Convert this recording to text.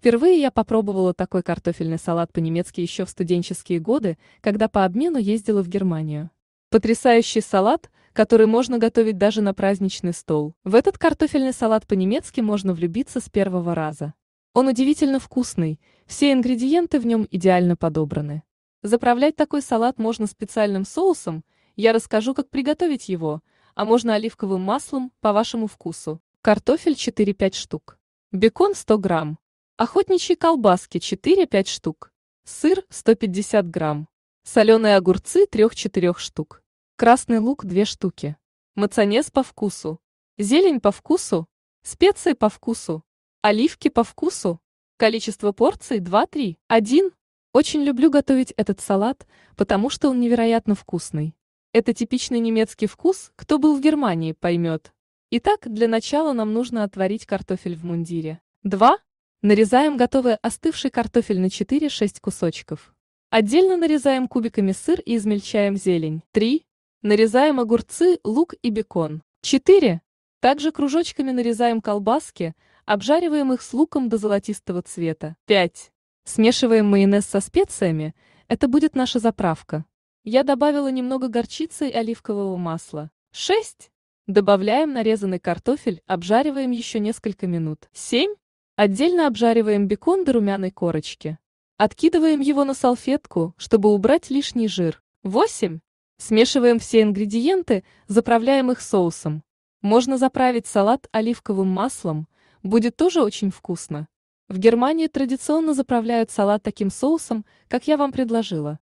Впервые я попробовала такой картофельный салат по-немецки еще в студенческие годы, когда по обмену ездила в Германию. Потрясающий салат, который можно готовить даже на праздничный стол. В этот картофельный салат по-немецки можно влюбиться с первого раза. Он удивительно вкусный, все ингредиенты в нем идеально подобраны. Заправлять такой салат можно специальным соусом, я расскажу, как приготовить его, а можно оливковым маслом, по вашему вкусу. Картофель 4-5 штук. Бекон 100 грамм. Охотничьи колбаски 4-5 штук. Сыр 150 грамм. Соленые огурцы 3-4 штук. Красный лук 2 штуки. Мацанез по вкусу. Зелень по вкусу. Специи по вкусу. Оливки по вкусу. Количество порций 2-3. 1. Очень люблю готовить этот салат, потому что он невероятно вкусный. Это типичный немецкий вкус, кто был в Германии, поймет. Итак, для начала нам нужно отварить картофель в мундире. 2. Нарезаем готовый остывший картофель на 4-6 кусочков. Отдельно нарезаем кубиками сыр и измельчаем зелень. 3. Нарезаем огурцы, лук и бекон. 4. Также кружочками нарезаем колбаски, обжариваем их с луком до золотистого цвета. 5. Смешиваем майонез со специями, это будет наша заправка. Я добавила немного горчицы и оливкового масла. 6. Добавляем нарезанный картофель, обжариваем еще несколько минут. 7. Отдельно обжариваем бекон до румяной корочки. Откидываем его на салфетку, чтобы убрать лишний жир. 8. Смешиваем все ингредиенты, заправляем их соусом. Можно заправить салат оливковым маслом, будет тоже очень вкусно. В Германии традиционно заправляют салат таким соусом, как я вам предложила.